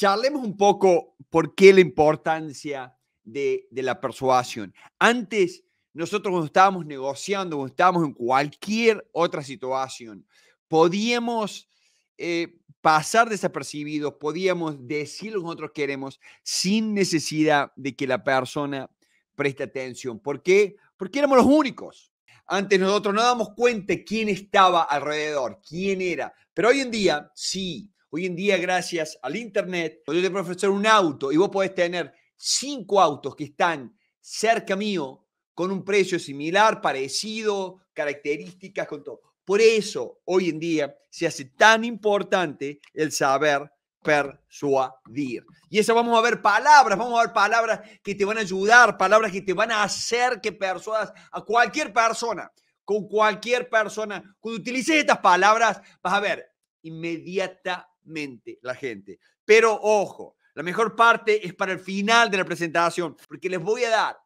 charlemos un poco por qué la importancia de, la persuasión. Antes, nosotros cuando estábamos negociando, cuando estábamos en cualquier otra situación, podíamos eh, pasar desapercibidos, podíamos decir lo que nosotros queremos sin necesidad de que la persona preste atención. ¿Por qué? Porque éramos los únicos. Antes nosotros no damos cuenta quién estaba alrededor, quién era. Pero hoy en día, sí, Hoy en día, gracias al Internet, yo te puedo ofrecer un auto y vos podés tener cinco autos que están cerca mío con un precio similar, parecido, características, con todo. Por eso hoy en día se hace tan importante el saber persuadir. Y eso vamos a ver palabras, vamos a ver palabras que te van a ayudar, palabras que te van a hacer que persuadas a cualquier persona, con cualquier persona. Cuando utilices estas palabras, vas a ver inmediata la gente. Pero ojo, la mejor parte es para el final de la presentación, porque les voy a dar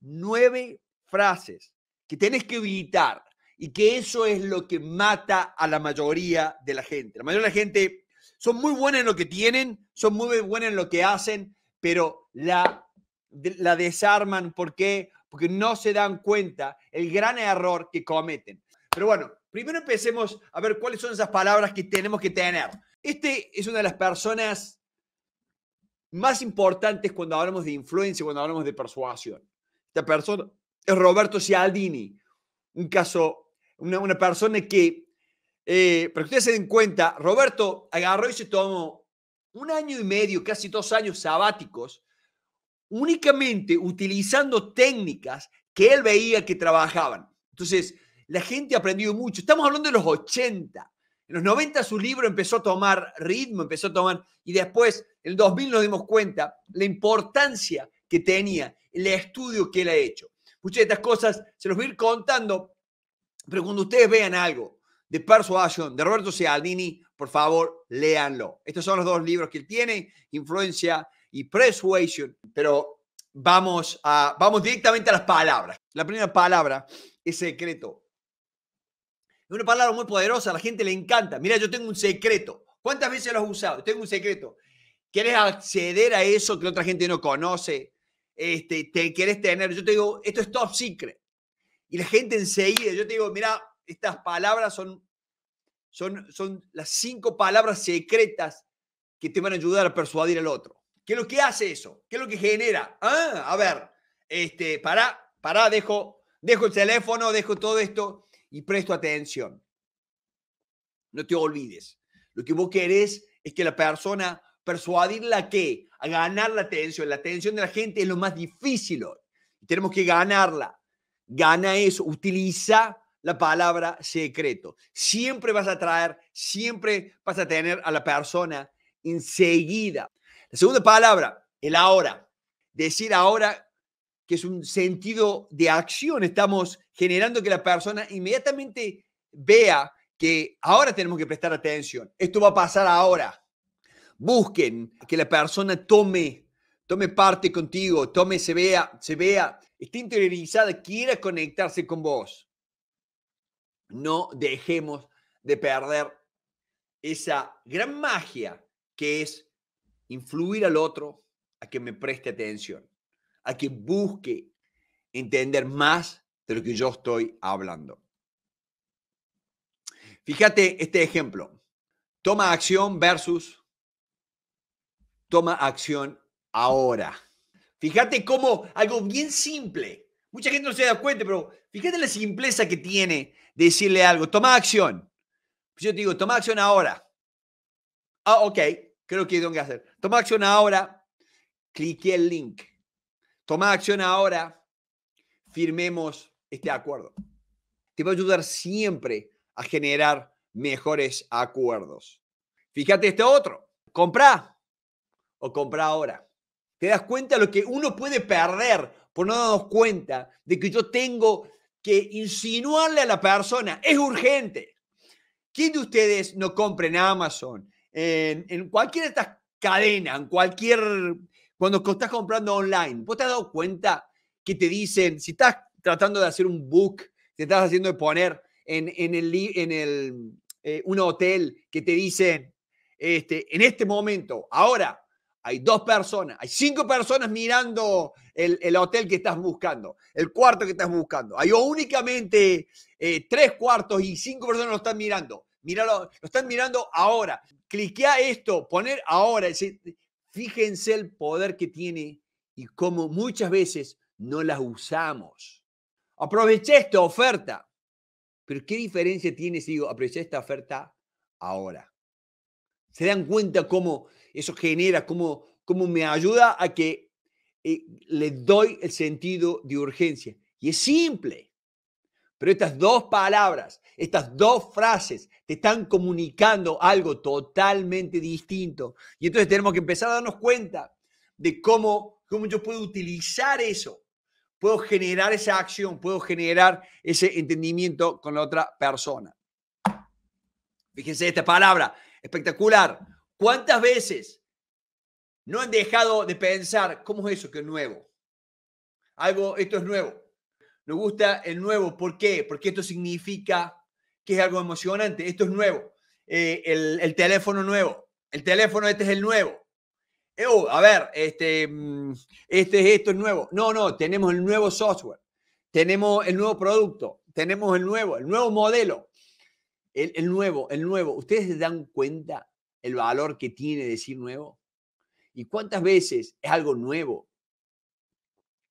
nueve frases que tenés que evitar y que eso es lo que mata a la mayoría de la gente. La mayoría de la gente son muy buenas en lo que tienen, son muy buenas en lo que hacen, pero la, la desarman. ¿Por Porque no se dan cuenta el gran error que cometen. Pero bueno, primero empecemos a ver cuáles son esas palabras que tenemos que tener. Este es una de las personas más importantes cuando hablamos de influencia, cuando hablamos de persuasión. Esta persona es Roberto Cialdini, un caso, una, persona que, eh, para que ustedes se den cuenta, Roberto agarró y se tomó un año y medio, casi dos años sabáticos, únicamente utilizando técnicas que él veía que trabajaban. Entonces, la gente ha aprendido mucho. Estamos hablando de los 80. En los 90 su libro empezó a tomar ritmo, empezó a tomar, y después, en el 2000 nos dimos cuenta la importancia que tenía el estudio que él ha hecho. Muchas de estas cosas se los voy a ir contando, pero cuando ustedes vean algo de Persuasion, de Roberto Cialdini, por favor, léanlo. Estos son los dos libros que él tiene, Influencia y Persuasion, pero vamos, a, vamos directamente a las palabras. La primera palabra es secreto una palabra muy poderosa, a la gente le encanta. Mira, yo tengo un secreto. ¿Cuántas veces lo has usado? Tengo un secreto. ¿Quieres acceder a eso que otra gente no conoce? Este, te quieres tener, yo te digo, esto es top secret. Y la gente enseguida, yo te digo, mira, estas palabras son, son, son las cinco palabras secretas que te van a ayudar a persuadir al otro. ¿Qué es lo que hace eso? ¿Qué es lo que genera? Ah, a ver, este, para, para, dejo, dejo el teléfono, dejo todo esto y presto atención. No te olvides. Lo que vos querés es que la persona persuadirla que a ganar la atención, la atención de la gente es lo más difícil hoy. Tenemos que ganarla. Gana eso, utiliza la palabra secreto. Siempre vas a traer, siempre vas a tener a la persona enseguida. La segunda palabra, el ahora. Decir ahora que es un sentido de acción, estamos generando que la persona inmediatamente vea que ahora tenemos que prestar atención, esto va a pasar ahora. Busquen que la persona tome, tome parte contigo, tome, se vea, se vea, esté interiorizada, quiera conectarse con vos. No dejemos de perder esa gran magia que es influir al otro a que me preste atención a que busque entender más de lo que yo estoy hablando. Fíjate este ejemplo. Toma acción versus toma acción ahora. Fíjate cómo algo bien simple. Mucha gente no se da cuenta, pero fíjate la simpleza que tiene decirle algo. Toma acción. Pues yo te digo, toma acción ahora. Ah, ok. Creo que tengo que hacer. Toma acción ahora. Clique el link. Toma acción ahora, firmemos este acuerdo. Te va a ayudar siempre a generar mejores acuerdos. Fíjate este otro, comprá o comprá ahora. Te das cuenta de lo que uno puede perder por no darnos cuenta de que yo tengo que insinuarle a la persona, es urgente. ¿Quién de ustedes no compra en Amazon, en, cualquier de estas cadenas, en cualquier cuando estás comprando online, ¿vos te has dado cuenta que te dicen, si estás tratando de hacer un book, te estás haciendo poner en, el, en el eh, un hotel que te dicen, este, en este momento, ahora, hay dos personas, hay cinco personas mirando el, hotel que estás buscando, el cuarto que estás buscando. Hay únicamente eh, tres cuartos y cinco personas lo están mirando. Míralo, lo están mirando ahora. Cliquea esto, poner ahora. Fíjense el poder que tiene y cómo muchas veces no las usamos. Aproveché esta oferta. Pero ¿qué diferencia tiene si digo, aproveché esta oferta ahora? ¿Se dan cuenta cómo eso genera, cómo, me ayuda a que les eh, le doy el sentido de urgencia? Y es simple. Pero estas dos palabras, estas dos frases te están comunicando algo totalmente distinto. Y entonces tenemos que empezar a darnos cuenta de cómo, cómo yo puedo utilizar eso. Puedo generar esa acción, puedo generar ese entendimiento con la otra persona. Fíjense esta palabra, espectacular. ¿Cuántas veces no han dejado de pensar cómo es eso que es nuevo? Algo, esto es nuevo. Nos gusta el nuevo, ¿por qué? Porque esto significa que es algo emocionante. Esto es nuevo. Eh, el, teléfono nuevo. El teléfono, este es el nuevo. Eh, oh, a ver, este, mm, este, esto es nuevo. No, no, tenemos el nuevo software. Tenemos el nuevo producto. Tenemos el nuevo, el nuevo modelo. El, el nuevo, el nuevo. ¿Ustedes se dan cuenta el valor que tiene decir nuevo? ¿Y cuántas veces es algo nuevo?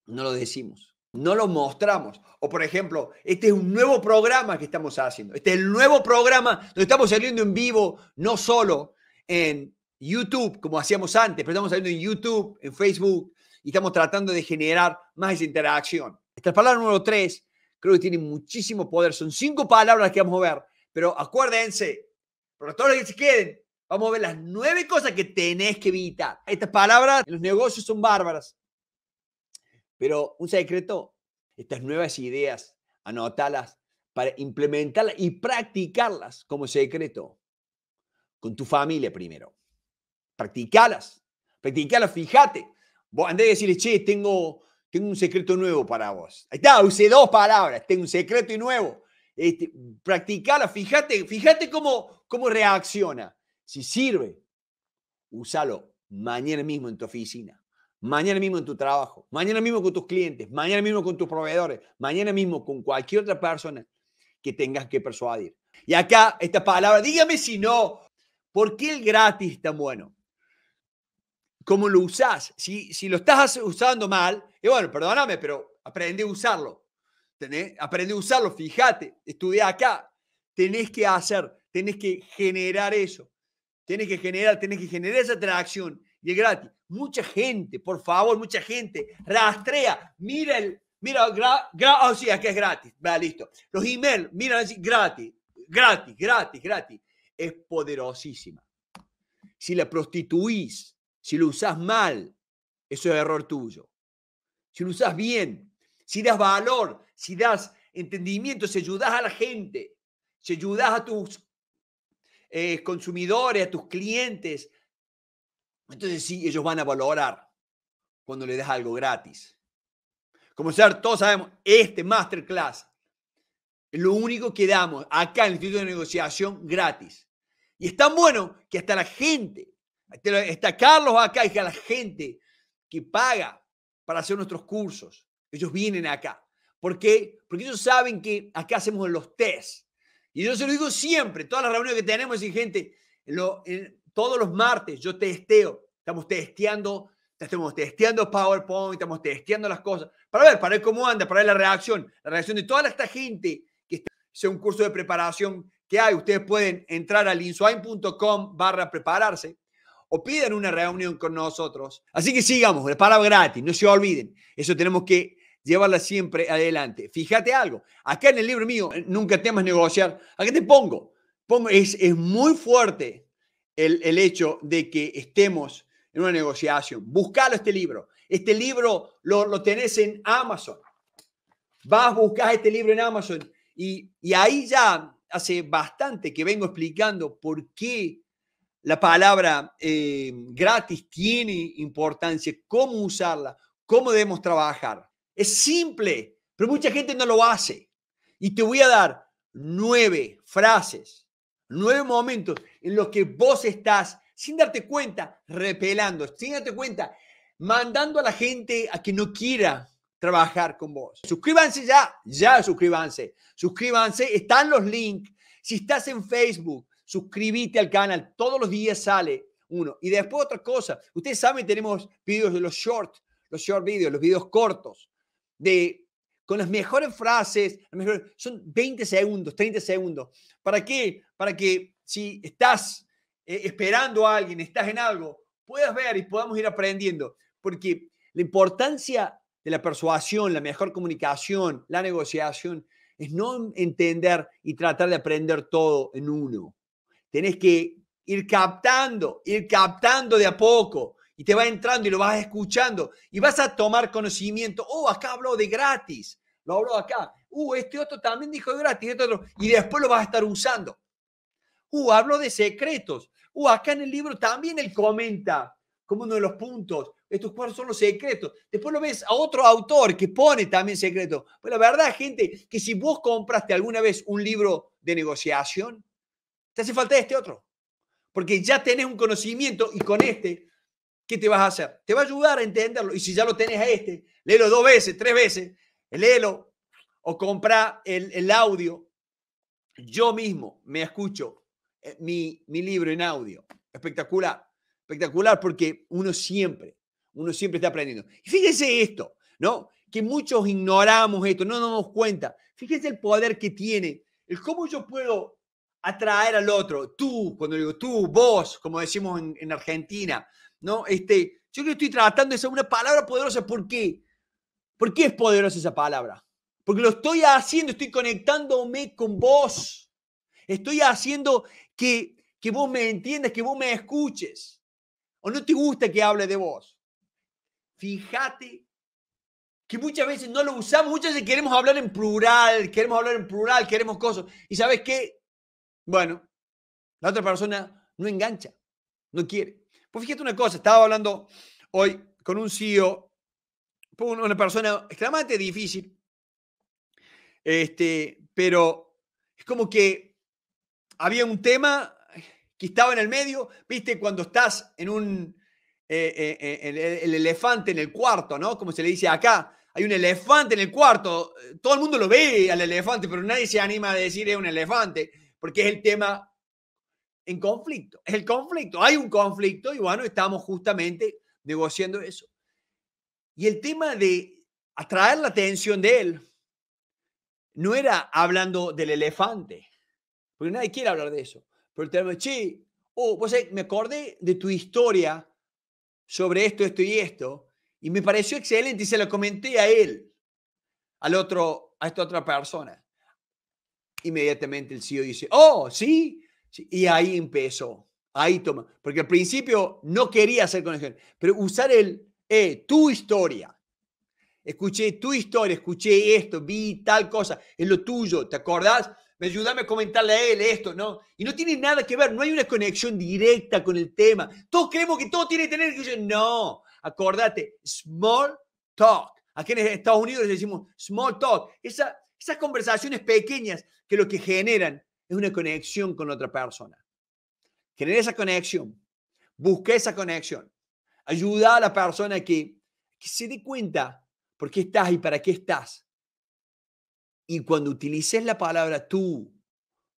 No lo decimos no lo mostramos. O por ejemplo, este es un nuevo programa que estamos haciendo. Este es el nuevo programa donde estamos saliendo en vivo, no solo en YouTube, como hacíamos antes, pero estamos saliendo en YouTube, en Facebook, y estamos tratando de generar más interacción. Esta palabra número tres creo que tiene muchísimo poder. Son cinco palabras que vamos a ver, pero acuérdense, para todos los que se queden, vamos a ver las nueve cosas que tenés que evitar. Estas palabras en los negocios son bárbaras. Pero un secreto, estas nuevas ideas, las para implementarlas y practicarlas como secreto con tu familia primero. Practicalas, practicalas, fíjate. Vos a decirle, che, tengo, tengo un secreto nuevo para vos. Ahí está, usé dos palabras, tengo un secreto y nuevo. Este, fíjate, fíjate cómo, cómo reacciona. Si sirve, úsalo mañana mismo en tu oficina mañana mismo en tu trabajo, mañana mismo con tus clientes, mañana mismo con tus proveedores, mañana mismo con cualquier otra persona que tengas que persuadir. Y acá esta palabra, dígame si no, ¿por qué el gratis es tan bueno? ¿Cómo lo usas? Si, si lo estás usando mal, y bueno, perdóname, pero aprende a usarlo. ¿Tenés? Aprende a usarlo, fíjate, estudia acá. Tenés que hacer, tenés que generar eso. Tenés que generar, tenés que generar esa atracción y es gratis. Mucha gente, por favor, mucha gente, rastrea, mira el, mira, gra, gra, ah, sí, aquí es gratis, va, listo. Los emails, mira, gratis, gratis, gratis, gratis. Es poderosísima. Si la prostituís, si lo usás mal, eso es error tuyo. Si lo usas bien, si das valor, si das entendimiento, si ayudas a la gente, si ayudas a tus eh, consumidores, a tus clientes, entonces sí, ellos van a valorar cuando le das algo gratis. Como todos sabemos, este masterclass es lo único que damos acá en el Instituto de Negociación gratis. Y es tan bueno que hasta la gente, está Carlos acá y que la gente que paga para hacer nuestros cursos, ellos vienen acá. ¿Por qué? Porque ellos saben que acá hacemos los tests. Y yo se lo digo siempre, todas las reuniones que tenemos, y gente, lo, todos los martes yo testeo, estamos testeando, estamos testeando PowerPoint, estamos testeando las cosas, para ver, para ver cómo anda, para ver la reacción, la reacción de toda esta gente que está en un curso de preparación que hay. Ustedes pueden entrar al insuain.com barra prepararse o pidan una reunión con nosotros. Así que sigamos, para gratis, no se olviden. Eso tenemos que llevarla siempre adelante. Fíjate algo, acá en el libro mío, eh, Nunca temas negociar, acá te pongo, pongo es, es muy fuerte el, hecho de que estemos en una negociación. Buscalo este libro. Este libro lo, lo tenés en Amazon. Vas a buscar este libro en Amazon y, ahí ya hace bastante que vengo explicando por qué la palabra eh, gratis tiene importancia, cómo usarla, cómo debemos trabajar. Es simple, pero mucha gente no lo hace. Y te voy a dar nueve frases Nueve momentos en los que vos estás, sin darte cuenta, repelando, sin darte cuenta, mandando a la gente a que no quiera trabajar con vos. Suscríbanse ya, ya suscríbanse. Suscríbanse, están los links. Si estás en Facebook, suscríbete al canal. Todos los días sale uno. Y después otra cosa, ustedes saben, tenemos videos de los short, los short videos, los videos cortos de con las mejores frases, son 20 segundos, 30 segundos. ¿Para qué? Para que si estás eh, esperando a alguien, estás en algo, puedas ver y podamos ir aprendiendo. Porque la importancia de la persuasión, la mejor comunicación, la negociación, es no entender y tratar de aprender todo en uno. Tenés que ir captando, ir captando de a poco y te va entrando y lo vas escuchando y vas a tomar conocimiento. Oh, acá habló de gratis, lo habló acá. Uh, este otro también dijo de gratis, este Y después lo vas a estar usando. Uh, habló de secretos. Uh, acá en el libro también él comenta como uno de los puntos. Estos cuatro son los secretos. Después lo ves a otro autor que pone también secretos. Pues la verdad, gente, que si vos compraste alguna vez un libro de negociación, te hace falta este otro. Porque ya tenés un conocimiento y con este ¿qué te vas a hacer? Te va a ayudar a entenderlo. Y si ya lo tenés a este, léelo dos veces, tres veces, léelo o compra el, audio. Yo mismo me escucho eh, mi, libro en audio. Espectacular, espectacular porque uno siempre, uno siempre está aprendiendo. Y esto, ¿no? Que muchos ignoramos esto, no nos damos cuenta. Fíjese el poder que tiene, el cómo yo puedo atraer al otro, tú, cuando digo tú, vos, como decimos en, en Argentina, ¿no? Este, yo que estoy tratando ser una palabra poderosa, ¿por qué? ¿Por qué es poderosa esa palabra? Porque lo estoy haciendo, estoy conectándome con vos. Estoy haciendo que, que vos me entiendas, que vos me escuches. ¿O no te gusta que hable de vos? Fíjate que muchas veces no lo usamos, muchas veces queremos hablar en plural, queremos hablar en plural, queremos cosas. ¿Y sabes qué? Bueno, la otra persona no engancha, no quiere. Pues fíjate una cosa, estaba hablando hoy con un CEO, una persona extremadamente difícil, este, pero es como que había un tema que estaba en el medio, viste, cuando estás en un, eh, eh, eh, el, el, elefante en el cuarto, ¿no? Como se le dice acá, hay un elefante en el cuarto, todo el mundo lo ve al elefante, pero nadie se anima a decir es un elefante, porque es el tema en conflicto. Es el conflicto. Hay un conflicto y bueno, estamos justamente negociando eso. Y el tema de atraer la atención de él no era hablando del elefante, porque nadie quiere hablar de eso. Pero el tema, che, oh, pues me acordé de tu historia sobre esto, esto y esto, y me pareció excelente y se lo comenté a él, al otro, a esta otra persona. Inmediatamente el CEO dice, oh, sí, y ahí empezó. Ahí toma. Porque al principio no quería hacer conexión. Pero usar el, eh, tu historia. Escuché tu historia, escuché esto, vi tal cosa. Es lo tuyo, ¿te acordás? Me ayudame a comentarle a él esto, ¿no? Y no tiene nada que ver, no hay una conexión directa con el tema. Todos creemos que todo tiene que tener que No, acordate, small talk. Aquí en Estados Unidos decimos small talk. Esa, esas conversaciones pequeñas que lo que generan es una conexión con otra persona. Genera esa conexión, busca esa conexión, ayuda a la persona que, se dé cuenta por qué estás y para qué estás. Y cuando utilices la palabra tú,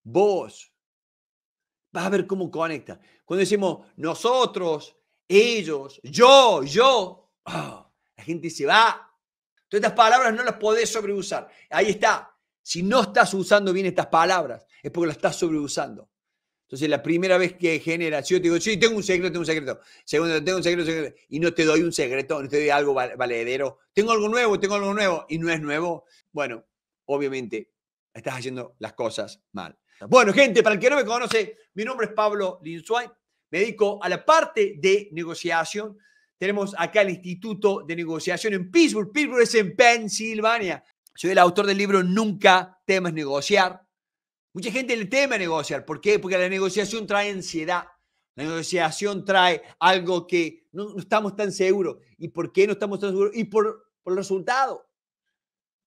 vos, vas a ver cómo conecta. Cuando decimos nosotros, ellos, yo, yo, ¡ah! la gente se va. Todas estas palabras no las podés sobreusar. Ahí está. Si no estás usando bien estas palabras, es porque la estás sobreusando. Entonces, la primera vez que genera, si yo te digo, sí, tengo un secreto, tengo un secreto. Segundo, tengo un secreto, y no te doy un secreto, no te doy algo valedero. Tengo algo nuevo, tengo algo nuevo, y no es nuevo. Bueno, obviamente, estás haciendo las cosas mal. Bueno, gente, para el que no me conoce, mi nombre es Pablo Linsuay. Me dedico a la parte de negociación. Tenemos acá el Instituto de Negociación en Pittsburgh. Pittsburgh es en Pensilvania. Soy el autor del libro Nunca temas negociar Mucha gente le teme a negociar. ¿Por qué? Porque la negociación trae ansiedad. La negociación trae algo que no, estamos tan seguros. ¿Y por qué no estamos tan seguros? Y por, por el resultado.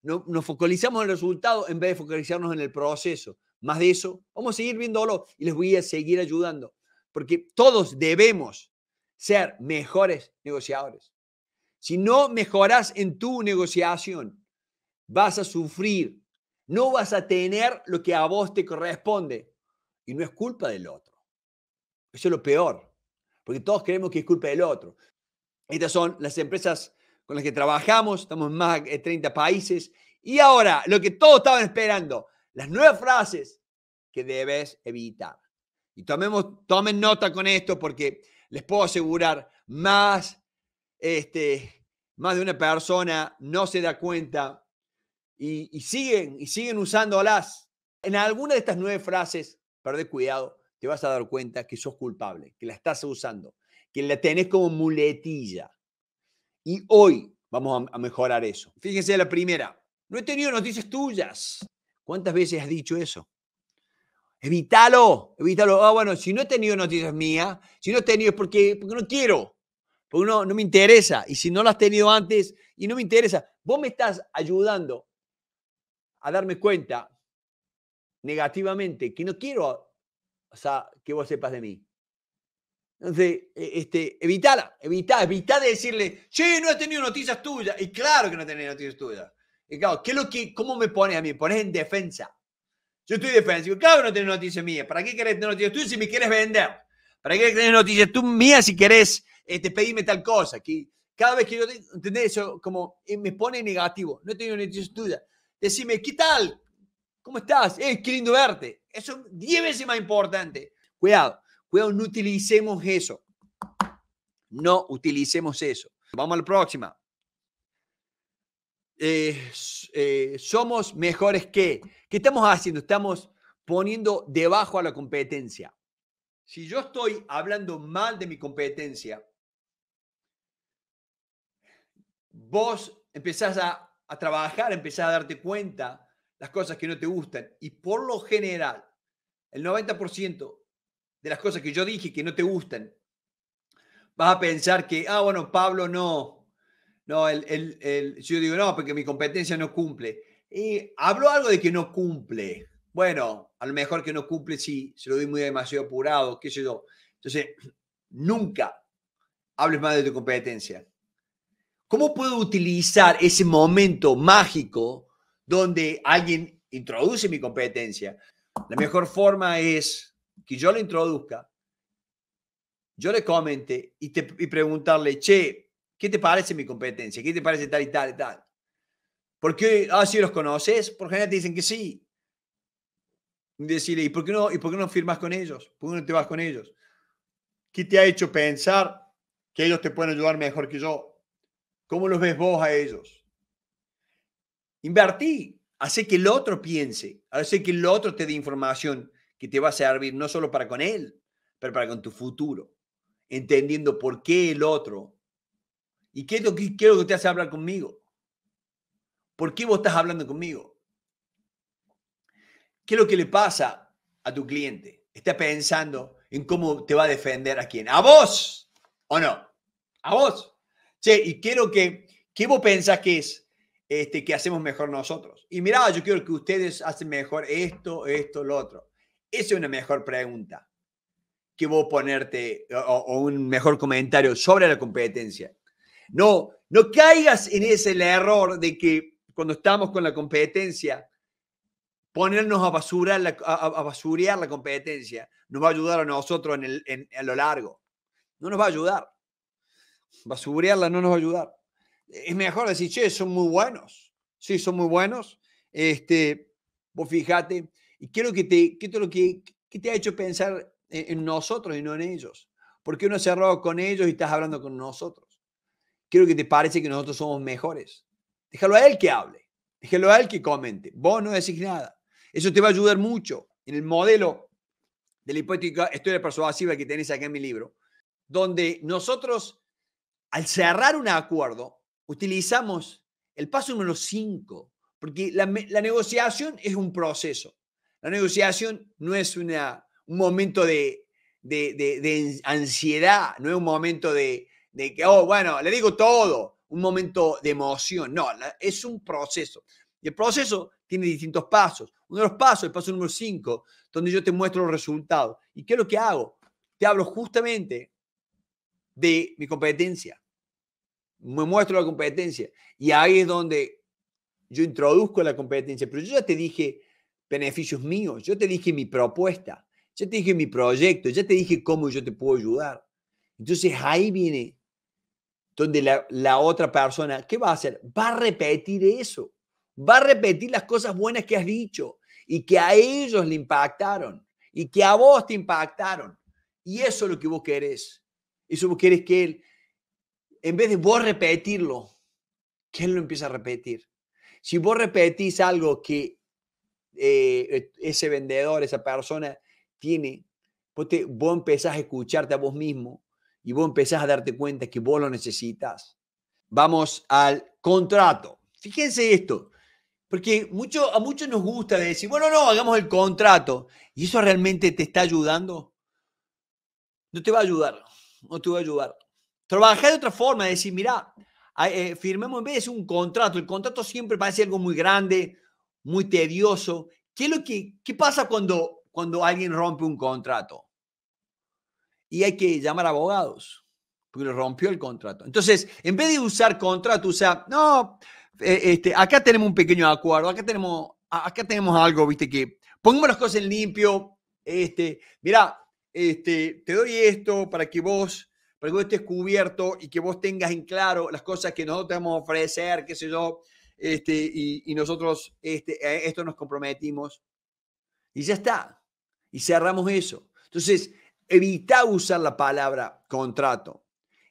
No, nos focalizamos en el resultado en vez de focalizarnos en el proceso. Más de eso, vamos a seguir viéndolo y les voy a seguir ayudando. Porque todos debemos ser mejores negociadores. Si no mejoras en tu negociación, vas a sufrir no vas a tener lo que a vos te corresponde. Y no es culpa del otro. Eso es lo peor, porque todos creemos que es culpa del otro. Estas son las empresas con las que trabajamos, estamos en más de 30 países. Y ahora, lo que todos estaban esperando, las nueve frases que debes evitar. Y tomemos, tomen nota con esto porque les puedo asegurar, más, este, más de una persona no se da cuenta y, siguen, y siguen En alguna de estas nueve frases, de cuidado, te vas a dar cuenta que sos culpable, que la estás usando, que la tenés como muletilla. Y hoy vamos a, mejorar eso. Fíjense la primera. No he tenido noticias tuyas. ¿Cuántas veces has dicho eso? Evítalo, evítalo. Ah, bueno, si no he tenido noticias mías, si no he tenido es porque, no quiero, porque no, no me interesa. Y si no las has tenido antes y no me interesa, vos me estás ayudando a darme cuenta negativamente que no quiero o sea, que vos sepas de mí. Entonces, e, este, evítala evita, evita de decirle, che, no he tenido noticias tuyas. Y claro que no he tenido noticias tuyas. Y claro, ¿qué es lo que, ¿cómo me pones a mí? Pones en defensa. Yo estoy defensivo. Claro que no tengo noticias mías. ¿Para qué querés tener noticias tuyas si me quieres vender? ¿Para qué querés noticias tuyas mías si querés este, pedirme tal cosa? Que cada vez que yo, Eso como eh, me pone negativo. No he tenido noticias tuyas decime, ¿qué tal? ¿Cómo estás? Eh, qué lindo verte. Eso es 10 veces más importante. Cuidado, cuidado, no utilicemos eso. No utilicemos eso. Vamos a la próxima. Eh, eh, somos mejores que. ¿Qué estamos haciendo? Estamos poniendo debajo a la competencia. Si yo estoy hablando mal de mi competencia, vos empezás a a trabajar, empezar a darte cuenta las cosas que no te gustan. Y por lo general, el 90% de las cosas que yo dije que no te gustan, vas a pensar que, ah, bueno, Pablo no, no, el, si yo digo, no, porque mi competencia no cumple. Y hablo algo de que no cumple. Bueno, a lo mejor que no cumple si sí, se lo doy muy demasiado apurado, qué sé yo. Entonces, nunca hables más de tu competencia. ¿Cómo puedo utilizar ese momento mágico donde alguien introduce mi competencia? La mejor forma es que yo lo introduzca, yo le comente y, preguntarle, che, ¿qué te parece mi competencia? ¿Qué te parece tal y tal y tal? Porque, ah, los conoces, por general te dicen que sí. decirle, ¿y por qué no, y por qué no firmas con ellos? ¿Por qué no te vas con ellos? ¿Qué te ha hecho pensar que ellos te pueden ayudar mejor que yo? ¿Cómo los ves vos a ellos? Invertí, hace que el otro piense, hace que el otro te dé información que te va a servir no solo para con él, pero para con tu futuro, entendiendo por qué el otro y qué es lo que quiero que te hace hablar conmigo. ¿Por qué vos estás hablando conmigo? ¿Qué es lo que le pasa a tu cliente? Está pensando en cómo te va a defender a quién. ¿A vos o no? ¿A vos? Sí y quiero que, ¿qué vos pensás que es este, que hacemos mejor nosotros? Y mirá, yo quiero que ustedes hacen mejor esto, esto, lo otro. Esa es una mejor pregunta que vos ponerte o, un mejor comentario sobre la competencia. No, no caigas en ese error de que cuando estamos con la competencia, ponernos a basurar a, basurear la competencia nos va a ayudar a nosotros en a lo largo. No nos va a ayudar subirla no nos va a ayudar. Es mejor decir, che, son muy buenos. Sí, son muy buenos. Este, vos fíjate. y quiero que te, lo que, te ha hecho pensar en, nosotros y no en ellos. Porque uno se cerrado con ellos y estás hablando con nosotros. Quiero que te parece que nosotros somos mejores. Déjalo a él que hable. Déjalo a él que comente. Vos no decís nada. Eso te va a ayudar mucho en el modelo de la historia persuasiva que tenés acá en mi libro, donde nosotros al cerrar un acuerdo, utilizamos el paso número 5, porque la, negociación es un proceso. La negociación no es una, un momento de, ansiedad, no es un momento de, que, oh, bueno, le digo todo, un momento de emoción, no, es un proceso. Y el proceso tiene distintos pasos. Uno de los pasos, el paso número 5, donde yo te muestro los resultados. ¿Y qué es lo que hago? Te hablo justamente de mi competencia. Me muestro la competencia. Y ahí es donde yo introduzco la competencia. Pero yo ya te dije beneficios míos, yo te dije mi propuesta, yo te dije mi proyecto, yo te dije cómo yo te puedo ayudar. Entonces ahí viene donde la, la otra persona, ¿qué va a hacer? Va a repetir eso. Va a repetir las cosas buenas que has dicho y que a ellos le impactaron y que a vos te impactaron. Y eso es lo que vos querés. Eso vos quieres que él, en vez de vos repetirlo, que él lo empieza a repetir. Si vos repetís algo que eh, e, ese vendedor, esa persona tiene, vos, vos empezás a escucharte a vos mismo y vos empezás a darte cuenta que vos lo necesitas. Vamos al contrato. Fíjense esto, porque mucho, a muchos nos gusta decir, bueno, no, hagamos el contrato. ¿Y eso realmente te está ayudando? No te va a ayudar no te voy a ayudar. Trabajar de otra forma, de decir, mira, eh, firmemos en vez de un contrato, el contrato siempre parece algo muy grande, muy tedioso. ¿Qué, lo que, qué pasa cuando, cuando alguien rompe un contrato? Y hay que llamar a abogados, porque rompió el contrato. Entonces, en vez de usar contrato, sea, no, eh, este, acá tenemos un pequeño acuerdo, acá tenemos, acá tenemos algo, viste, que pongamos las cosas en limpio. Este, mira, este, te doy esto para que vos, estés cubierto y que vos tengas en claro las cosas que nosotros te vamos a ofrecer, qué sé yo, este, y, nosotros este, esto nos comprometimos. Y ya está. Y cerramos eso. Entonces, evita usar la palabra contrato.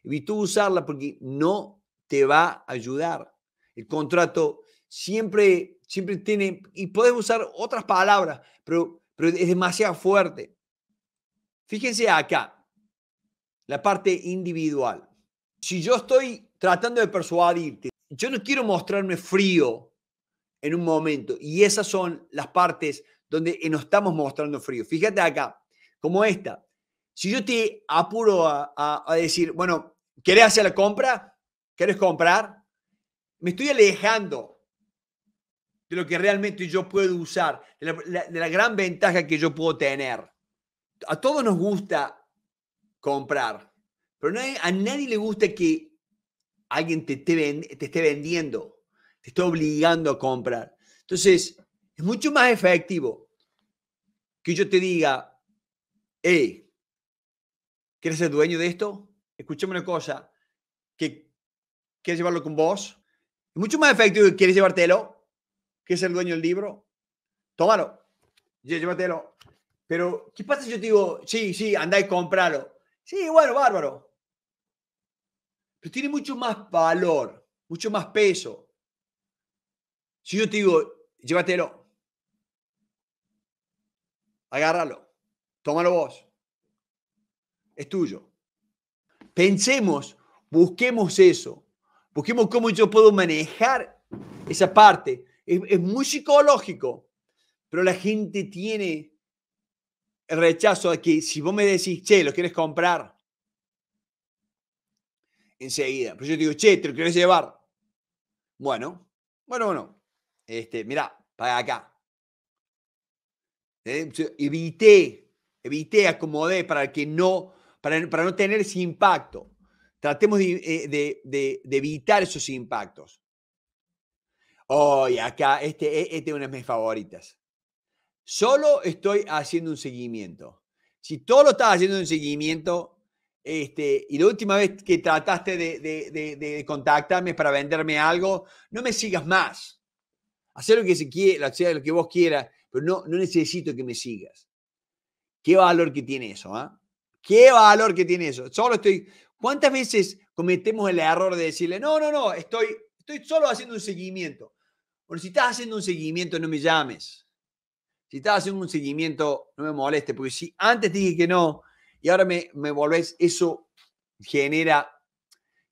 Evita usarla porque no te va a ayudar. El contrato siempre, siempre tiene, y puedes usar otras palabras, pero es demasiado fuerte. Fíjense acá, la parte individual. Si yo estoy tratando de persuadirte, yo no quiero mostrarme frío en un momento. Y esas son las partes donde nos estamos mostrando frío. Fíjate acá, como esta. Si yo te apuro a, decir, bueno, ¿querés hacer la compra? ¿Querés comprar? Me estoy alejando de lo que realmente yo puedo usar, de la gran ventaja que yo puedo tener a todos nos gusta comprar, pero a nadie le gusta que alguien te, esté vendiendo, te esté obligando a comprar. Entonces, es mucho más efectivo que yo te diga, hey, ¿quieres ser dueño de esto? Escúchame una cosa, que quieres llevarlo con vos. Es mucho más efectivo que quieres llevártelo, que es el dueño del libro. Tómalo, llévatelo. Pero, ¿qué pasa si yo te digo, sí, sí, andá y compralo? Sí, bueno, bárbaro. Pero tiene mucho más valor, mucho más peso. Si yo te digo, llévatelo, agárralo, tómalo vos, es tuyo. Pensemos, busquemos eso, busquemos cómo yo puedo manejar esa parte. Es, es muy psicológico, pero la gente tiene rechazo aquí que si vos me decís, che, lo quieres comprar enseguida, pero yo te digo, che, te lo quieres llevar. Bueno, bueno, bueno, este, mirá, para acá. ¿Eh? Evité, evité, acomodé para que no, para, no tener ese impacto. Tratemos de, eh, evitar esos impactos. Hoy acá, este, e, este es una de mis favoritas. Solo estoy haciendo un seguimiento. Si todo lo estás haciendo un seguimiento, este, y la última vez que trataste de, contactarme para venderme algo, no me sigas más. Hacer lo que se quiera, lo que vos quieras, pero no, no necesito que me sigas. ¿Qué valor que tiene eso? ¿ah? ¿Qué valor que tiene eso? Solo estoy. ¿Cuántas veces cometemos el error de decirle, no, no, no, estoy, estoy solo haciendo un seguimiento? Bueno, si estás haciendo un seguimiento, no me llames. Si estás haciendo un seguimiento, no me moleste, porque si antes dije que no y ahora me, me volvés, eso genera,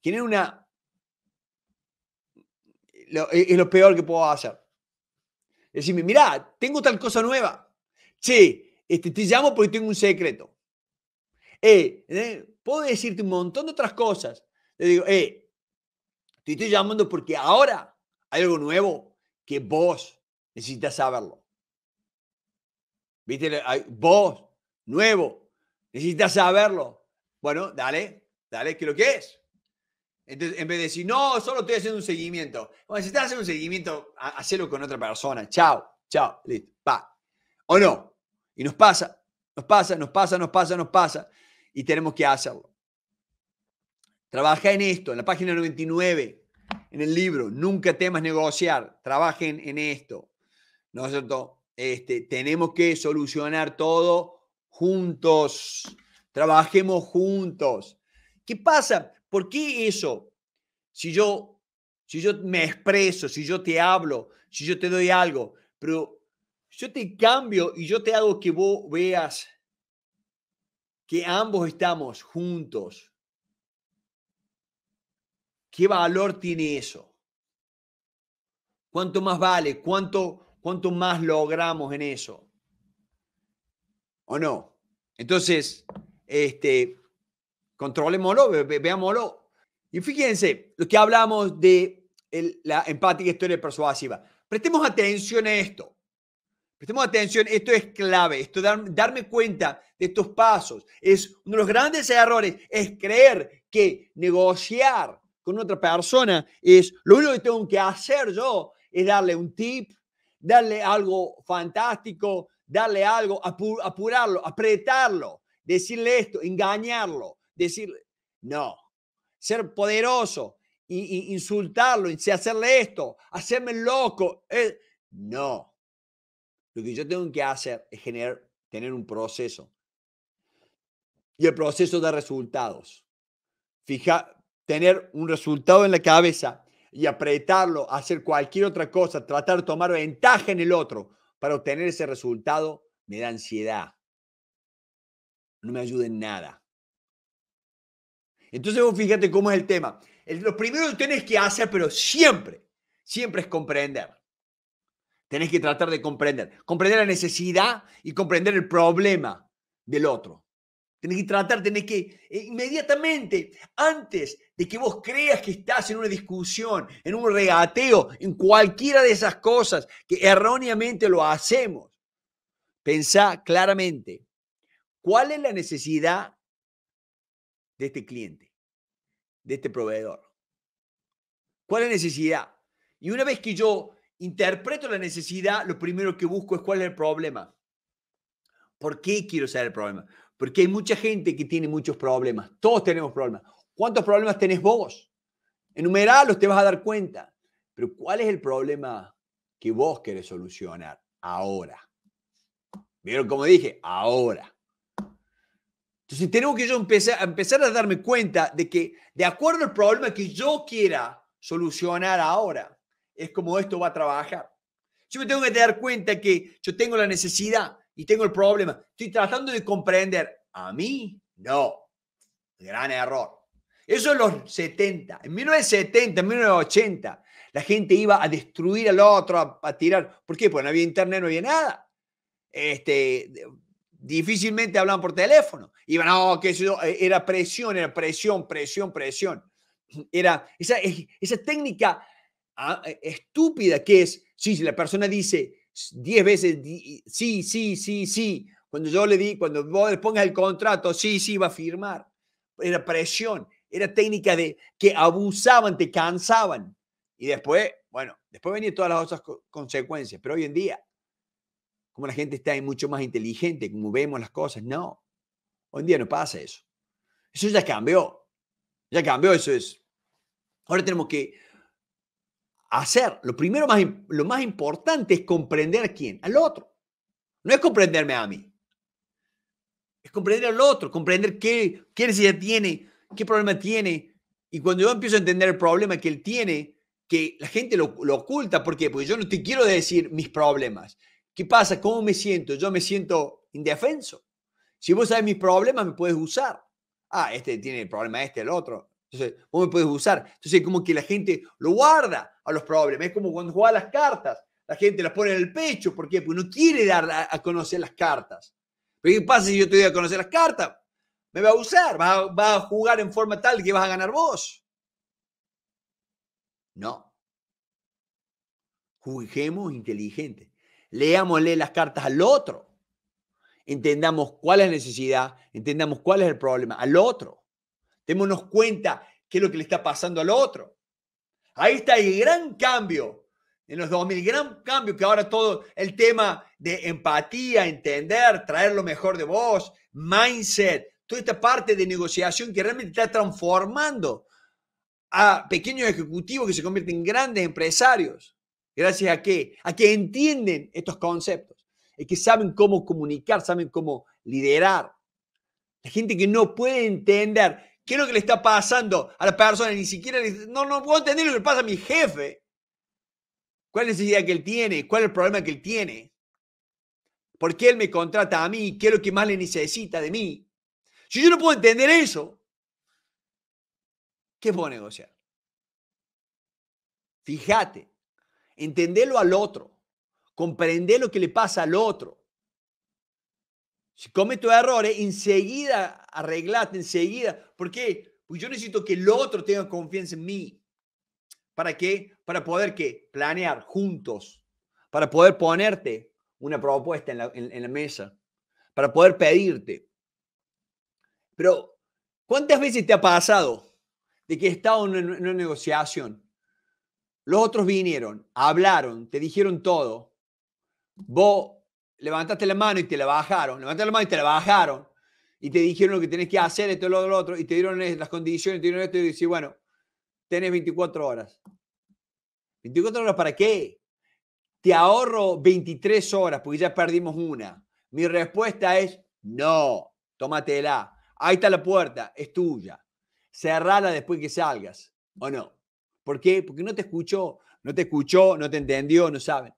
genera una... E, es lo peor que puedo hacer. Decirme, mirá, tengo tal cosa nueva. Che, este, te llamo porque tengo un secreto. Eh, puedo decirte un montón de otras cosas. te digo, eh, te estoy llamando porque ahora hay algo nuevo que vos necesitas saberlo. ¿Viste? Vos, nuevo, necesitas saberlo. Bueno, dale, dale, que lo que es. Entonces, en vez de decir, no, solo estoy haciendo un seguimiento. Bueno, si estás un seguimiento, hacelo con otra persona. Chao, chao, listo, va. O no. Y nos pasa, nos pasa, nos pasa, nos pasa, nos pasa. Y tenemos que hacerlo. Trabaja en esto, en la página 99, en el libro, Nunca temas negociar. Trabajen en esto. ¿No es cierto? Este, tenemos que solucionar todo juntos. Trabajemos juntos. ¿Qué pasa? ¿Por qué eso? Si yo, si yo me expreso, si yo te hablo, si yo te doy algo, pero yo te cambio y yo te hago que vos veas que ambos estamos juntos. ¿Qué valor tiene eso? ¿Cuánto más vale? ¿Cuánto, cuánto más logramos en eso. ¿O no? Entonces, este, controlémoslo, veámoslo. Y fíjense, lo que hablamos de la empática historia persuasiva. Prestemos atención a esto. Prestemos atención, esto es clave, esto darme cuenta de estos pasos. Es uno de los grandes errores, es creer que negociar con otra persona es lo único que tengo que hacer yo es darle un tip, darle algo fantástico, darle algo, apurarlo, apretarlo, decirle esto, engañarlo, decirle, no, ser poderoso, y, insultarlo, y hacerle esto, hacerme loco, eh, no. Lo que yo tengo que hacer es generar, tener un proceso. Y el proceso da resultados. Fija, tener un resultado en la cabeza y apretarlo, hacer cualquier otra cosa, tratar de tomar ventaja en el otro para obtener ese resultado, me da ansiedad. No me ayuda en nada. Entonces vos fíjate cómo es el tema. lo primero que tenés que hacer, pero siempre, siempre es comprender. Tenés que tratar de comprender. Comprender la necesidad y comprender el problema del otro. Tienes que tratar, tenés que eh, inmediatamente, antes de que vos creas que estás en una discusión, en un regateo, en cualquiera de esas cosas que erróneamente lo hacemos, pensá claramente cuál es la necesidad de este cliente, de este proveedor. ¿Cuál es la necesidad? Y una vez que yo interpreto la necesidad, lo primero que busco es cuál es el problema. ¿Por qué quiero saber el problema? Porque hay mucha gente que tiene muchos problemas. Todos tenemos problemas. ¿Cuántos problemas tenés vos? Enumeralos, te vas a dar cuenta. Pero ¿cuál es el problema que vos querés solucionar ahora? ¿Vieron cómo dije? Ahora. Entonces tengo que yo empezar, empezar a darme cuenta de que de acuerdo al problema que yo quiera solucionar ahora, es como esto va a trabajar. Yo me tengo que dar cuenta que yo tengo la necesidad y tengo el problema. Estoy tratando de comprender. A mí, no. Gran error. Eso en los 70. En 1970, en 1980, la gente iba a destruir al otro, a, tirar. ¿Por qué? Pues no había internet, no había nada. Este, difícilmente hablaban por teléfono. Iban, oh, que eso era presión, era presión, presión, presión. Era esa, esa técnica ah, estúpida que es, si la persona dice, 10 veces, sí, sí, sí, sí. Cuando yo le di, cuando vos le pongas el contrato, sí, sí, va a firmar. Era presión, era técnica de que abusaban, te cansaban. Y después, bueno, después venían todas las otras consecuencias. Pero hoy en día, como la gente está mucho más inteligente, como vemos las cosas, no. Hoy en día no pasa eso. Eso ya cambió. Ya cambió, eso es. Ahora tenemos que hacer. Lo primero, más, lo más importante es comprender a quién, al otro. No es comprenderme a mí. Es comprender al otro, comprender qué, qué necesidad tiene, qué problema tiene. Y cuando yo empiezo a entender el problema que él tiene, que la gente lo, lo oculta, ¿por qué? Porque yo no te quiero decir mis problemas. ¿Qué pasa? ¿Cómo me siento? Yo me siento indefenso. Si vos sabes mis problemas, me puedes usar. Ah, este tiene el problema, este, el otro. Entonces, vos me puedes usar. Entonces, como que la gente lo guarda a los problemas. Es como cuando juega las cartas. La gente las pone en el pecho. ¿Por qué? Porque no quiere dar a, conocer las cartas. Pero ¿qué pasa si yo te doy a conocer las cartas? Me va a usar. Va a, jugar en forma tal que vas a ganar vos. No. Juguemos inteligente. Leámosle las cartas al otro. Entendamos cuál es la necesidad, entendamos cuál es el problema al otro. Démonos cuenta qué es lo que le está pasando al otro. Ahí está el gran cambio en los 2000, gran cambio que ahora todo el tema de empatía, entender, traer lo mejor de vos, mindset, toda esta parte de negociación que realmente está transformando a pequeños ejecutivos que se convierten en grandes empresarios. Gracias a qué? a que entienden estos conceptos, es que saben cómo comunicar, saben cómo liderar. La gente que no puede entender ¿Qué es lo que le está pasando a la persona? Ni siquiera le, no, no puedo entender lo que le pasa a mi jefe. ¿Cuál es la necesidad que él tiene? ¿Cuál es el problema que él tiene? ¿Por qué él me contrata a mí? ¿Qué es lo que más le necesita de mí? Si yo no puedo entender eso, ¿qué puedo negociar? Fíjate, entenderlo al otro, comprender lo que le pasa al otro. Si comes errores, enseguida arreglate, enseguida. ¿Por qué? Porque yo necesito que el otro tenga confianza en mí. ¿Para qué? Para poder ¿qué? planear juntos, para poder ponerte una propuesta en la, mesa, para poder pedirte. Pero, ¿cuántas veces te ha pasado de que he estado en una, negociación? Los otros vinieron, hablaron, te dijeron todo. Vos levantaste la mano y te la bajaron, levantaste la mano y te la bajaron, y te dijeron lo que tienes que hacer, esto, lo, lo otro, y te dieron las condiciones, te dieron esto, y dices, bueno, tenés 24 horas. ¿24 horas para qué? Te ahorro 23 horas porque ya perdimos una. Mi respuesta es no, tómatela. Ahí está la puerta, es tuya. Cerrala después que salgas, ¿o no? ¿Por qué? Porque no te escuchó, no te escuchó, no te entendió, no saben.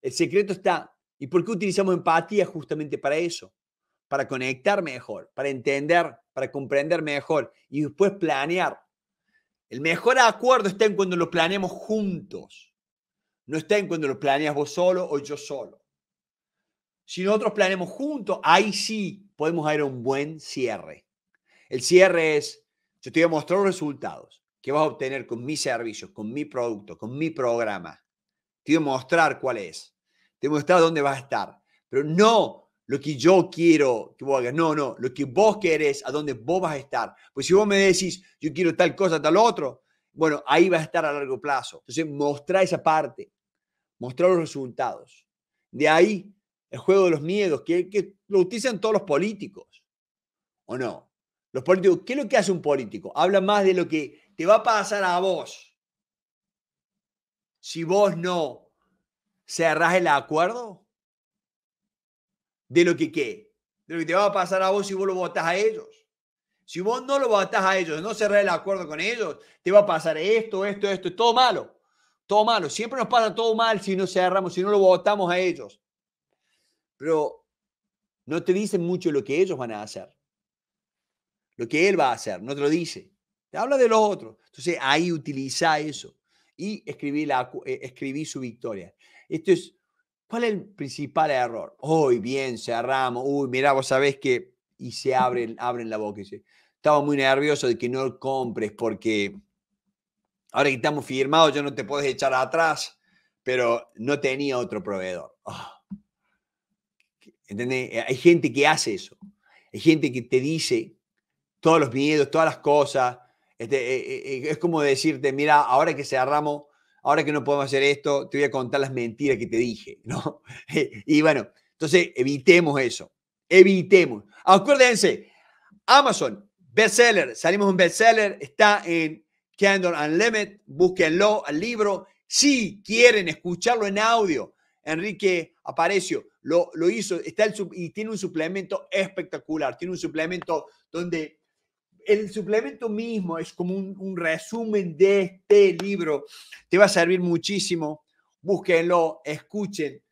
El secreto está ¿Y por qué utilizamos empatía justamente para eso? Para conectar mejor, para entender, para comprender mejor y después planear. El mejor acuerdo está en cuando lo planeamos juntos. No está en cuando lo planeas vos solo o yo solo. Si nosotros planeamos juntos, ahí sí podemos hacer un buen cierre. El cierre es, yo te voy a mostrar los resultados que vas a obtener con mis servicios, con mi producto, con mi programa. Te voy a mostrar cuál es te dónde vas a estar. Pero no lo que yo quiero que vos hagas, no, no, lo que vos querés, a dónde vos vas a estar. Pues si vos me decís, yo quiero tal cosa, tal otro, bueno, ahí va a estar a largo plazo. Entonces, mostrar esa parte, mostrar los resultados. De ahí el juego de los miedos, que, que lo utilizan todos los políticos, ¿o no? Los políticos, ¿qué es lo que hace un político? Habla más de lo que te va a pasar a vos si vos no cerrás el acuerdo de lo que qué, de lo que te va a pasar a vos si vos lo votás a ellos. Si vos no lo votás a ellos, no cerrás el acuerdo con ellos, te va a pasar esto, esto, esto, es todo malo. Todo malo. Siempre nos pasa todo mal si no cerramos, si no lo votamos a ellos. Pero no te dicen mucho lo que ellos van a hacer. Lo que él va a hacer, no te lo dice. Te habla de los otros. Entonces ahí utiliza eso y escribí, la, eh, escribí su victoria. Esto es, ¿cuál es el principal error? Hoy bien, cerramos, uy, mira vos sabés que, y se abren, abren la boca y dice, estaba muy nervioso de que no lo compres porque ahora que estamos firmados yo no te puedes echar atrás, pero no tenía otro proveedor. Ah. ¿Entendés? Eh, hay gente que hace eso. Hay gente que te dice todos los miedos, todas las cosas. Este, eh, eh, es como decirte, mira, ahora que cerramos, ahora que no podemos hacer esto, te voy a contar las mentiras que te dije, ¿no? y bueno, entonces evitemos eso, evitemos. Acuérdense, Amazon, bestseller, salimos un bestseller, está en Candle Unlimited, búsquenlo al libro. Si quieren escucharlo en audio, Enrique Aparecio lo, lo hizo, está y tiene un suplemento espectacular, tiene un suplemento donde el suplemento mismo es como un, resumen de este libro. Te va a servir muchísimo. Búsquenlo, escuchen.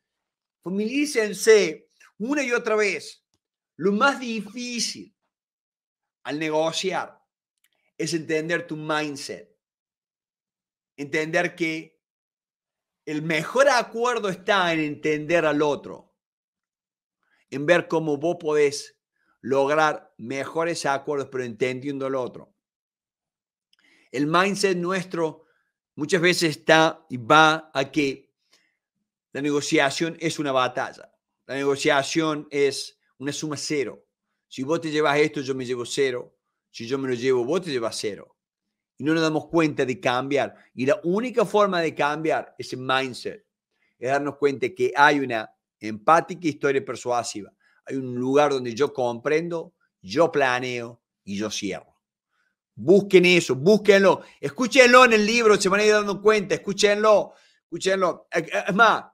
Familiarícense una y otra vez. Lo más difícil al negociar es entender tu mindset. Entender que el mejor acuerdo está en entender al otro. En ver cómo vos podés lograr mejores acuerdos, pero entendiendo el otro. El mindset nuestro muchas veces está y va a que la negociación es una batalla. La negociación es una suma cero. Si vos te llevas esto, yo me llevo cero. Si yo me lo llevo, vos te llevas cero. Y no nos damos cuenta de cambiar. Y la única forma de cambiar ese mindset es darnos cuenta que hay una empática historia persuasiva hay un lugar donde yo comprendo, yo planeo y yo cierro. Busquen eso, búsquenlo, escúchenlo en el libro, se van a ir dando cuenta, escúchenlo, escúchenlo. Es más,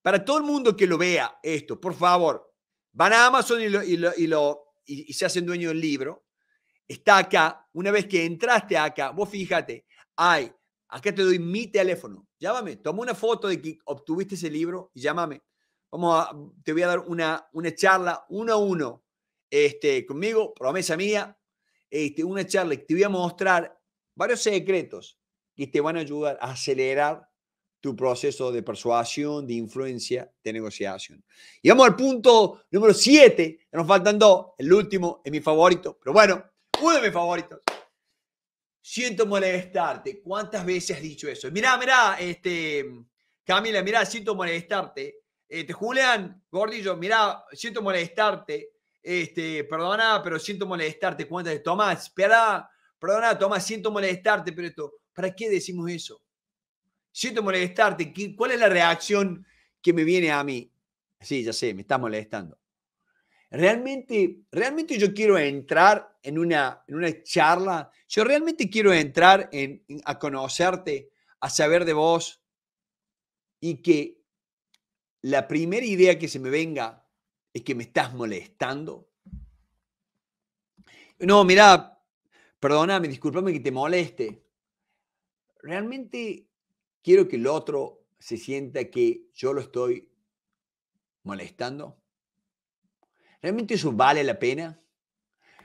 para todo el mundo que lo vea esto, por favor, van a Amazon y, y, se hacen dueño del libro. Está acá, una vez que entraste acá, vos fíjate, hay, acá te doy mi teléfono, llámame, toma una foto de que obtuviste ese libro y llámame te voy a dar una, una charla uno a uno este, conmigo, promesa mía, este, una charla que te voy a mostrar varios secretos que te van a ayudar a acelerar tu proceso de persuasión, de influencia, de negociación. Y vamos al punto número siete nos faltan dos, el último es mi favorito, pero bueno, uno de mis favoritos. Siento molestarte. ¿Cuántas veces has dicho eso? Mirá, mirá, este, Camila, mirá, siento molestarte. Este, Julián gordillo, mira, siento molestarte, este, perdona, pero siento molestarte, cuenta Tomás, espera, perdona, Tomás, siento molestarte, pero esto, ¿para qué decimos eso? Siento molestarte, ¿cuál es la reacción que me viene a mí? Sí, ya sé, me está molestando. Realmente, realmente yo quiero entrar en una, en una charla, yo realmente quiero entrar a conocerte, a saber de vos y que la primera idea que se me venga es que me estás molestando. No, mira, perdóname, discúlpame que te moleste. Realmente quiero que el otro se sienta que yo lo estoy molestando. ¿Realmente eso vale la pena?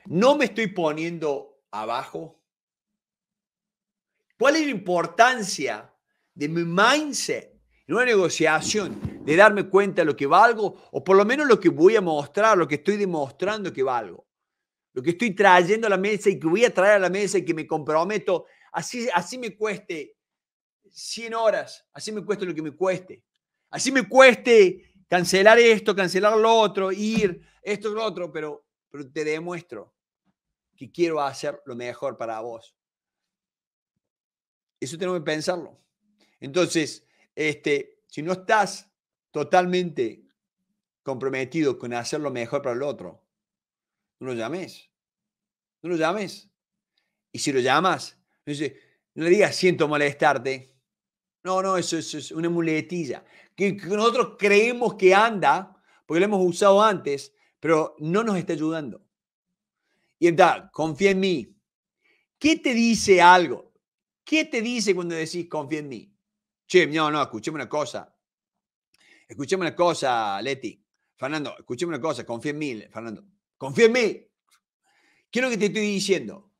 ¿No me estoy poniendo abajo? ¿Cuál es la importancia de mi mindset? No una negociación, de darme cuenta de lo que valgo, o por lo menos lo que voy a mostrar, lo que estoy demostrando que valgo, lo que estoy trayendo a la mesa y que voy a traer a la mesa y que me comprometo, así, así me cueste 100 horas, así me cueste lo que me cueste, así me cueste cancelar esto, cancelar lo otro, ir, esto, lo otro, pero, pero te demuestro que quiero hacer lo mejor para vos. Eso tenemos que pensarlo. Entonces, este, si no estás totalmente comprometido con hacer lo mejor para el otro, no lo llames. No lo llames. Y si lo llamas, no, le digas siento molestarte. No, no, eso, es una muletilla que, nosotros creemos que anda, porque lo hemos usado antes, pero no nos está ayudando. Y entonces, confía en mí. ¿Qué te dice algo? ¿Qué te dice cuando decís confía en mí? Che, no, no, escuchemos una cosa. Escuchemos una cosa, Leti. Fernando, escuchemos una cosa, confía en mí, Fernando. Confía en mí. ¿Qué es lo que te estoy diciendo?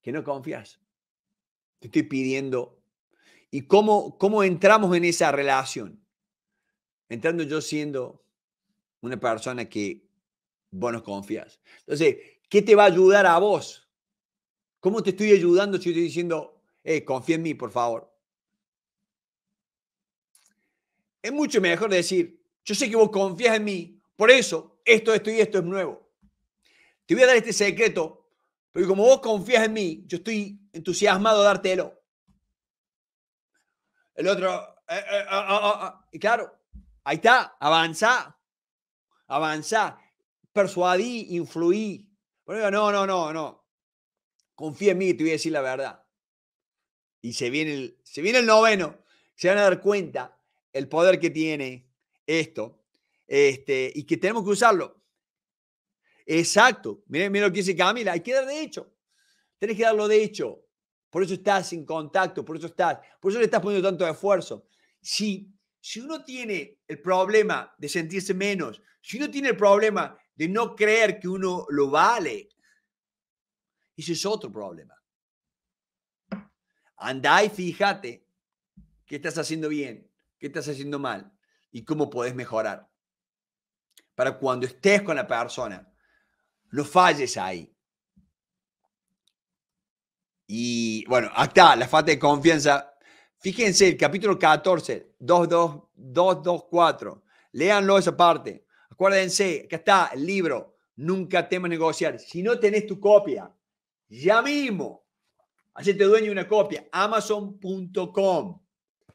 Que no confías. Te estoy pidiendo. ¿Y cómo, cómo entramos en esa relación? Entrando yo siendo una persona que vos no confías. Entonces, ¿qué te va a ayudar a vos? ¿Cómo te estoy ayudando si estoy diciendo, eh, confía en mí, por favor? Es mucho mejor decir, yo sé que vos confías en mí, por eso esto, esto y esto es nuevo. Te voy a dar este secreto, pero como vos confías en mí, yo estoy entusiasmado a dártelo. El otro, eh, eh ah, ah, ah, claro, ahí está, avanza, avanza, persuadí, influí. no, no, no, no. Confía en mí, te voy a decir la verdad. Y se viene el, se viene el noveno. Se van a dar cuenta el poder que tiene esto este, y que tenemos que usarlo. Exacto. Miren, lo que dice Camila. Hay que dar de hecho. Tienes que darlo de hecho. Por eso estás sin contacto, por eso estás, por eso le estás poniendo tanto esfuerzo. Si, si uno tiene el problema de sentirse menos, si uno tiene el problema de no creer que uno lo vale, ese es otro problema. Andá y fíjate que estás haciendo bien qué estás haciendo mal y cómo podés mejorar. Para cuando estés con la persona, no falles ahí. Y bueno, acá la falta de confianza. Fíjense, el capítulo 14, 224. Léanlo esa parte. Acuérdense, que está el libro. Nunca temas negociar. Si no tenés tu copia, ya mismo, hacete dueño una copia. Amazon.com.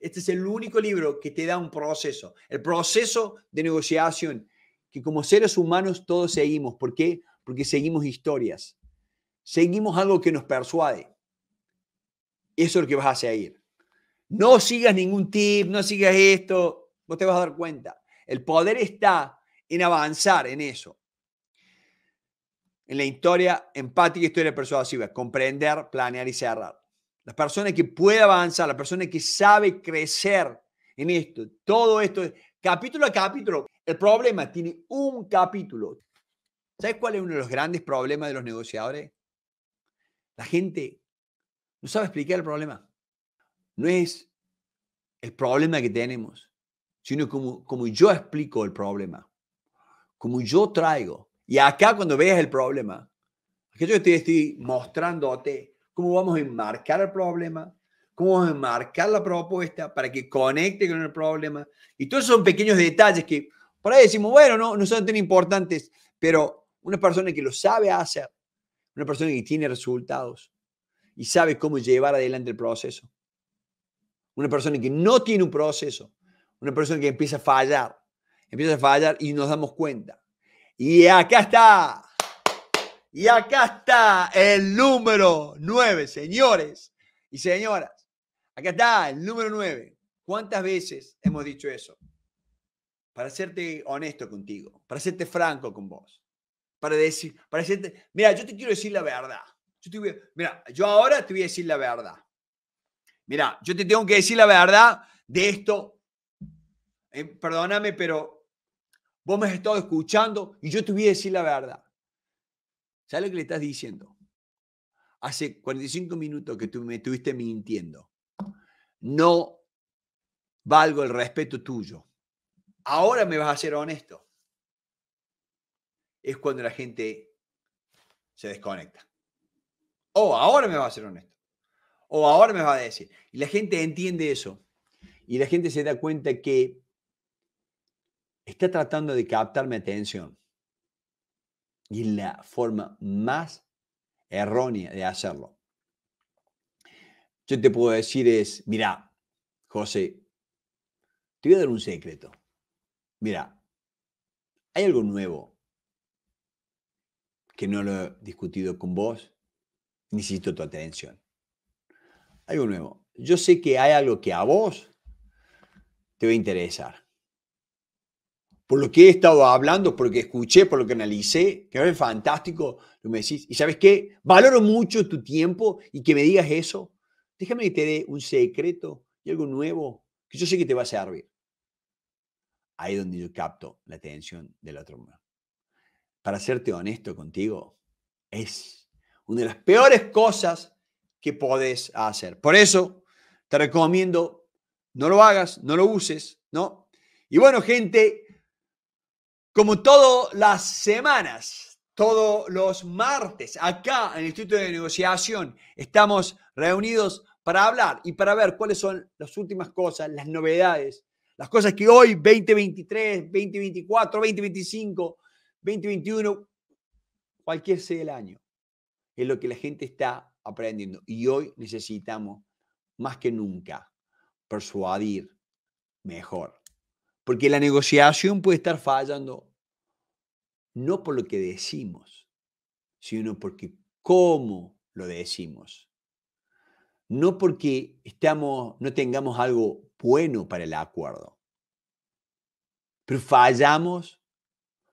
Este es el único libro que te da un proceso, el proceso de negociación que como seres humanos todos seguimos. ¿Por qué? Porque seguimos historias. Seguimos algo que nos persuade. Eso es lo que vas a seguir. No sigas ningún tip, no sigas esto. Vos te vas a dar cuenta. El poder está en avanzar en eso. En la historia empática, historia persuasiva. Comprender, planear y cerrar la persona que puede avanzar, la persona que sabe crecer en esto, todo esto, capítulo a capítulo. El problema tiene un capítulo. ¿Sabes cuál es uno de los grandes problemas de los negociadores? La gente no sabe explicar el problema. No es el problema que tenemos, sino como, como yo explico el problema, como yo traigo. Y acá cuando veas el problema, que yo te estoy mostrándote cómo vamos a enmarcar el problema, cómo vamos a enmarcar la propuesta para que conecte con el problema. Y todos son pequeños detalles que por ahí decimos, bueno, no, no son tan importantes, pero una persona que lo sabe hacer, una persona que tiene resultados y sabe cómo llevar adelante el proceso, una persona que no tiene un proceso, una persona que empieza a fallar, empieza a fallar y nos damos cuenta. Y acá está y acá está el número nueve, señores y señoras. Acá está el número nueve. ¿Cuántas veces hemos dicho eso? Para serte honesto contigo, para serte franco con vos, para decir, para mira, yo te quiero decir la verdad. Yo mira, yo ahora te voy a decir la verdad. Mira, yo te tengo que decir la verdad de esto. Eh, perdóname, pero vos me has estado escuchando y yo te voy a decir la verdad. ¿Sabes lo que le estás diciendo? Hace 45 minutos que tú me estuviste mintiendo. No valgo el respeto tuyo. Ahora me vas a ser honesto. Es cuando la gente se desconecta. O oh, ahora me vas a ser honesto. O oh, ahora me vas a decir. Y la gente entiende eso. Y la gente se da cuenta que está tratando de captar mi atención. Y la forma más errónea de hacerlo. Yo te puedo decir es, mira, José, te voy a dar un secreto. Mira, hay algo nuevo que no lo he discutido con vos. Necesito tu atención. Algo nuevo. Yo sé que hay algo que a vos te va a interesar por lo que he estado hablando, por lo que escuché, por lo que analicé, que es fantástico, lo me decís. Y sabes qué, valoro mucho tu tiempo y que me digas eso. Déjame que te dé un secreto y algo nuevo que yo sé que te va a servir. Ahí es donde yo capto la atención de la otra Para serte honesto contigo, es una de las peores cosas que podés hacer. Por eso te recomiendo, no lo hagas, no lo uses, ¿no? Y bueno, gente, como todas las semanas, todos los martes, acá en el Instituto de Negociación, estamos reunidos para hablar y para ver cuáles son las últimas cosas, las novedades, las cosas que hoy, 2023, 2024, 2025, 2021, cualquier sea el año, es lo que la gente está aprendiendo. Y hoy necesitamos, más que nunca, persuadir mejor porque la negociación puede estar fallando no por lo que decimos, sino porque cómo lo decimos. No porque estamos, no tengamos algo bueno para el acuerdo, pero fallamos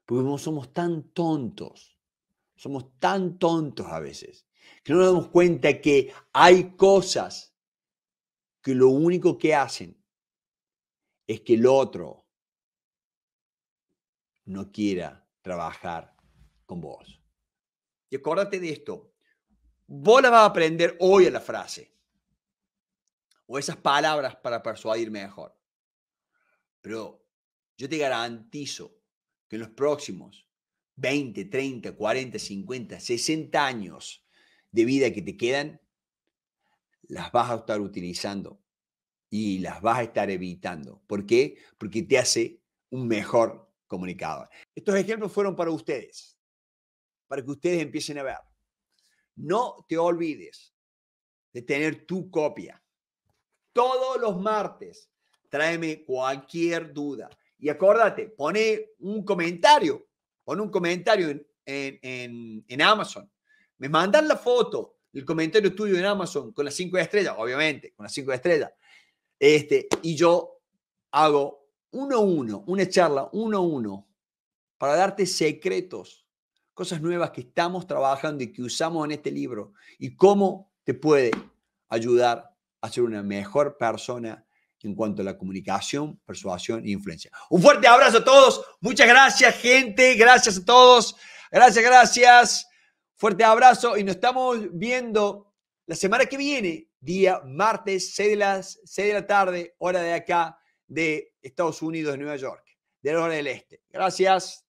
porque somos tan tontos, somos tan tontos a veces, que no nos damos cuenta que hay cosas que lo único que hacen es que el otro no quiera trabajar con vos. Y acuérdate de esto. Vos la vas a aprender hoy a la frase. O esas palabras para persuadir mejor. Pero yo te garantizo que en los próximos 20, 30, 40, 50, 60 años de vida que te quedan, las vas a estar utilizando y las vas a estar evitando. ¿Por qué? Porque te hace un mejor comunicado. Estos ejemplos fueron para ustedes, para que ustedes empiecen a ver. No te olvides de tener tu copia. Todos los martes, tráeme cualquier duda. Y acuérdate, pone un comentario, pone un comentario en, en, en, Amazon. Me mandan la foto, el comentario tuyo en Amazon con las cinco estrellas, obviamente, con las cinco estrellas. Este, y yo hago uno a uno, una charla uno a uno, para darte secretos, cosas nuevas que estamos trabajando y que usamos en este libro y cómo te puede ayudar a ser una mejor persona en cuanto a la comunicación, persuasión e influencia. Un fuerte abrazo a todos. Muchas gracias, gente. Gracias a todos. Gracias, gracias. Fuerte abrazo y nos estamos viendo la semana que viene, día martes, 6 de, las, de la tarde, hora de acá de Estados Unidos, de Nueva York, de hora del Este. Gracias.